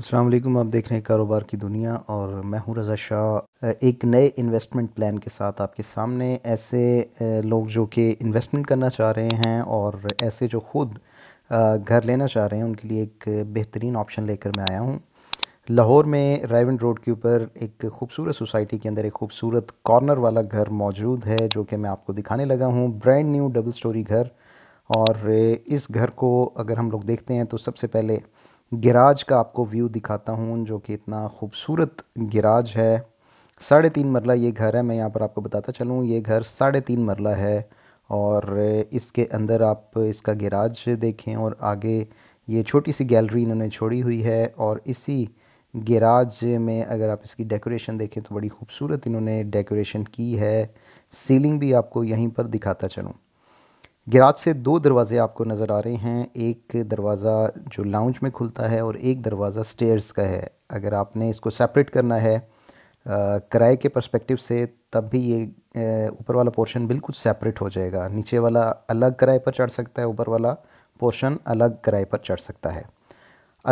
अस्सलाम वालेकुम आप देख रहे हैं कारोबार की दुनिया और मैं हूं रज़ा शाह एक नए इन्वेस्टमेंट प्लान के साथ आपके सामने ऐसे लोग जो कि इन्वेस्टमेंट करना चाह रहे हैं और ऐसे जो खुद घर लेना चाह रहे हैं उनके लिए एक बेहतरीन ऑप्शन लेकर मैं आया हूं लाहौर में रायवन रोड के ऊपर एक खूबसूरत सोसाइटी के अंदर एक खूबसूरत कॉर्नर वाला घर मौजूद है जो कि मैं आपको दिखाने लगा हूँ ब्रैंड न्यू डबल स्टोरी घर और इस घर को अगर हम लोग देखते हैं तो सबसे पहले गिराज का आपको व्यू दिखाता हूँ जो कि इतना खूबसूरत गिराज है साढ़े तीन मरला ये घर है मैं यहाँ पर आपको बताता चलूँ ये घर साढ़े तीन मरला है और इसके अंदर आप इसका गिराज देखें और आगे ये छोटी सी गैलरी इन्होंने छोड़ी हुई है और इसी गिराज में अगर आप इसकी डेकोरेशन देखें तो बड़ी खूबसूरत इन्होंने डेकोरेशन की है सीलिंग भी आपको यहीं पर दिखाता चलूँ गिराज से दो दरवाज़े आपको नज़र आ रहे हैं एक दरवाज़ा जो लाउंज में खुलता है और एक दरवाज़ा स्टेयर्स का है अगर आपने इसको सेपरेट करना है किराए के परस्पेक्टिव से तब भी ये ऊपर वाला पोर्शन बिल्कुल सेपरेट हो जाएगा नीचे वाला अलग किराए पर चढ़ सकता है ऊपर वाला पोर्शन अलग किराए पर चढ़ सकता है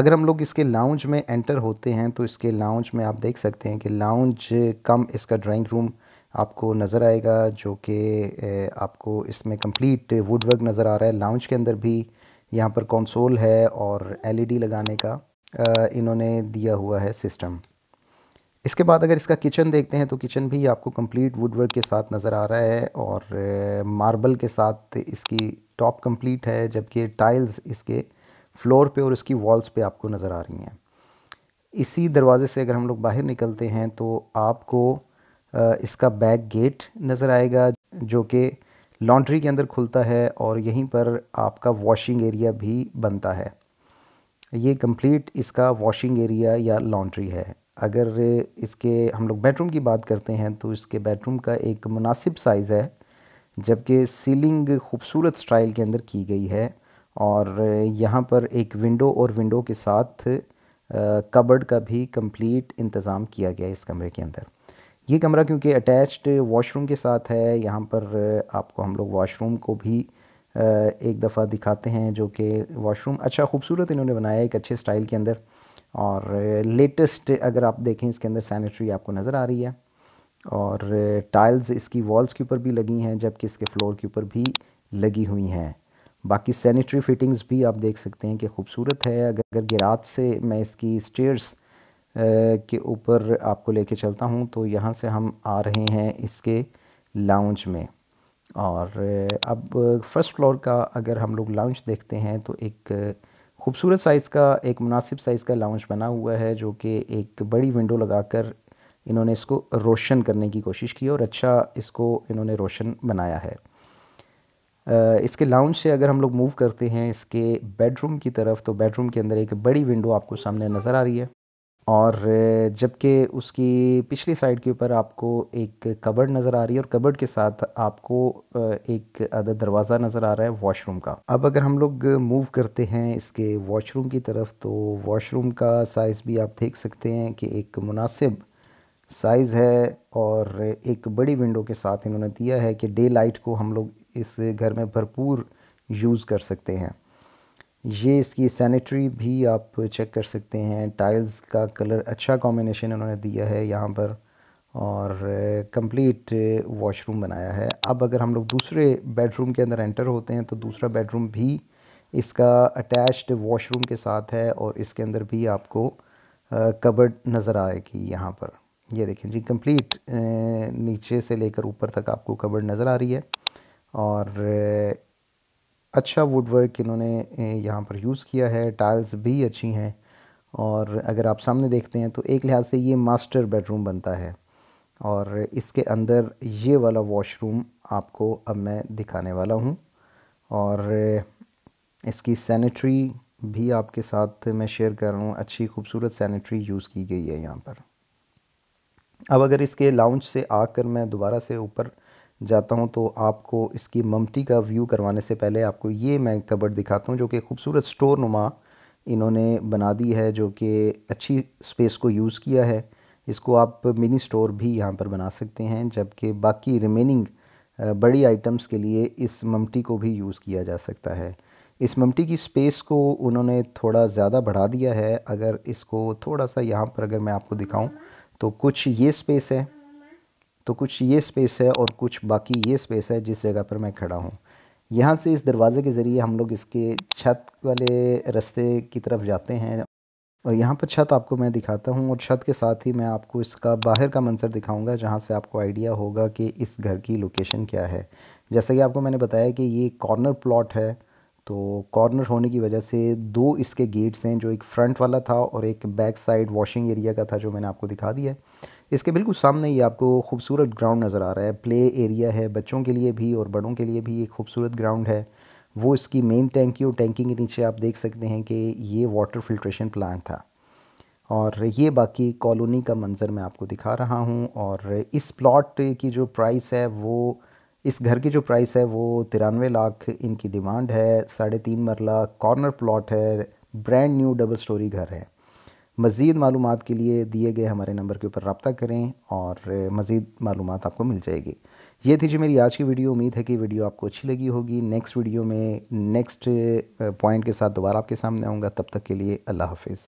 अगर हम लोग इसके लाउंज में एंटर होते हैं तो इसके लाउंज में आप देख सकते हैं कि लाउंज कम इसका ड्राइंग रूम आपको नज़र आएगा जो कि आपको इसमें कंप्लीट वुड वर्क नज़र आ रहा है लाउंज के अंदर भी यहाँ पर कंसोल है और एलईडी e लगाने का इन्होंने दिया हुआ है सिस्टम इसके बाद अगर इसका किचन देखते हैं तो किचन भी आपको कंप्लीट वुड वर्क के साथ नज़र आ रहा है और मार्बल के साथ इसकी टॉप कंप्लीट है जबकि टाइल्स इसके फ्लोर पे और इसकी वॉल्स पे आपको नज़र आ रही हैं इसी दरवाज़े से अगर हम लोग बाहर निकलते हैं तो आपको इसका बैक गेट नजर आएगा जो कि लॉन्ड्री के अंदर खुलता है और यहीं पर आपका वॉशिंग एरिया भी बनता है ये कंप्लीट इसका वॉशिंग एरिया या लॉन्ड्री है अगर इसके हम लोग बेडरूम की बात करते हैं तो इसके बेडरूम का एक मुनासिब साइज़ है जबकि सीलिंग खूबसूरत स्टाइल के अंदर की गई है और यहाँ पर एक विंडो और विंडो के साथ कबर्ड का भी कंप्लीट इंतज़ाम किया गया है इस कमरे के अंदर ये कमरा क्योंकि अटैच्ड वॉशरूम के साथ है यहाँ पर आपको हम लोग वॉशरूम को भी एक दफ़ा दिखाते हैं जो कि वॉशरूम अच्छा खूबसूरत इन्होंने बनाया एक अच्छे स्टाइल के अंदर और लेटेस्ट अगर आप देखें इसके अंदर सैनिटरी आपको नज़र आ रही है और टाइल्स इसकी वॉल्स के ऊपर भी लगी हैं जबकि इसके फ्लोर के ऊपर भी लगी हुई हैं बाकी सैनिटरी फिटिंग्स भी आप देख सकते हैं कि खूबसूरत है अगर गिरात से मैं इसकी स्टेयर्स के ऊपर आपको लेके चलता हूँ तो यहाँ से हम आ रहे हैं इसके लाउंज में और अब फर्स्ट फ्लोर का अगर हम लोग लाउंज देखते हैं तो एक खूबसूरत साइज़ का एक मुनासिब साइज़ का लाउंज बना हुआ है जो कि एक बड़ी विंडो लगाकर इन्होंने इसको रोशन करने की कोशिश की और अच्छा इसको इन्होंने रोशन बनाया है इसके लाउंज से अगर हम लोग मूव करते हैं इसके बेडरूम की तरफ तो बेडरूम के अंदर एक बड़ी विंडो आपको सामने नज़र आ रही है और जबकि उसकी पिछली साइड के ऊपर आपको एक कबर्ड नज़र आ रही है और कबर्ड के साथ आपको एक आधा दरवाज़ा नज़र आ रहा है वॉशरूम का अब अगर हम लोग मूव करते हैं इसके वॉशरूम की तरफ तो वॉशरूम का साइज़ भी आप देख सकते हैं कि एक मुनासिब साइज़ है और एक बड़ी विंडो के साथ इन्होंने दिया है कि डे लाइट को हम लोग इस घर में भरपूर यूज़ कर सकते हैं ये इसकी सैनिटरी भी आप चेक कर सकते हैं टाइल्स का कलर अच्छा कॉम्बिनेशन उन्होंने दिया है यहाँ पर और कंप्लीट वॉशरूम बनाया है अब अगर हम लोग दूसरे बेडरूम के अंदर एंटर होते हैं तो दूसरा बेडरूम भी इसका अटैच्ड वॉशरूम के साथ है और इसके अंदर भी आपको कबर्ड नज़र आएगी यहाँ पर ये देखें जी कंप्लीट नीचे से लेकर ऊपर तक आपको कबर्ड नज़र आ रही है और अच्छा वुडवर्क इन्होंने यहाँ पर यूज़ किया है टाइल्स भी अच्छी हैं और अगर आप सामने देखते हैं तो एक लिहाज से ये मास्टर बेडरूम बनता है और इसके अंदर ये वाला वॉशरूम आपको अब मैं दिखाने वाला हूँ और इसकी सैनिटरी भी आपके साथ मैं शेयर कर रहा हूँ अच्छी खूबसूरत सैनिटरी यूज़ की गई है यहाँ पर अब अगर इसके लाउंज से आकर मैं दोबारा से ऊपर जाता हूँ तो आपको इसकी ममटी का व्यू करवाने से पहले आपको ये मैं कबर्ड दिखाता हूँ जो कि खूबसूरत स्टोर नुमा इन्होंने बना दी है जो कि अच्छी स्पेस को यूज़ किया है इसको आप मिनी स्टोर भी यहाँ पर बना सकते हैं जबकि बाकी रिमेनिंग बड़ी आइटम्स के लिए इस ममटी को भी यूज़ किया जा सकता है इस ममटी की स्पेस को उन्होंने थोड़ा ज़्यादा बढ़ा दिया है अगर इसको थोड़ा सा यहाँ पर अगर मैं आपको दिखाऊँ तो कुछ ये स्पेस है तो कुछ ये स्पेस है और कुछ बाकी ये स्पेस है जिस जगह पर मैं खड़ा हूँ यहाँ से इस दरवाज़े के ज़रिए हम लोग इसके छत वाले रास्ते की तरफ जाते हैं और यहाँ पर छत आपको मैं दिखाता हूँ और छत के साथ ही मैं आपको इसका बाहर का मंसर दिखाऊंगा जहाँ से आपको आइडिया होगा कि इस घर की लोकेशन क्या है जैसा कि आपको मैंने बताया कि ये कॉर्नर प्लॉट है तो कॉर्नर होने की वजह से दो इसके गेट्स हैं जो एक फ्रंट वाला था और एक बैक साइड वॉशिंग एरिया का था जो मैंने आपको दिखा दिया है इसके बिल्कुल सामने ही आपको खूबसूरत ग्राउंड नज़र आ रहा है प्ले एरिया है बच्चों के लिए भी और बड़ों के लिए भी एक खूबसूरत ग्राउंड है वो इसकी मेन टैंकी और टैंकी के नीचे आप देख सकते हैं कि ये वाटर फिल्ट्रेशन प्लांट था और ये बाकी कॉलोनी का मंज़र मैं आपको दिखा रहा हूँ और इस प्लॉट की जो प्राइस है वो इस घर की जो प्राइस है वो तिरानवे लाख इनकी डिमांड है साढ़े तीन मरला कॉर्नर प्लॉट है ब्रांड न्यू डबल स्टोरी घर है मज़ीद मालूम के लिए दिए गए हमारे नंबर के ऊपर रबता करें और मज़ीद मालूम आपको मिल जाएगी ये थी जी मेरी आज की वीडियो उम्मीद है कि वीडियो आपको अच्छी लगी होगी नेक्स्ट वीडियो में नेक्स्ट पॉइंट के साथ दोबारा आपके सामने आऊँगा तब तक के लिए अल्लाह हाफिज़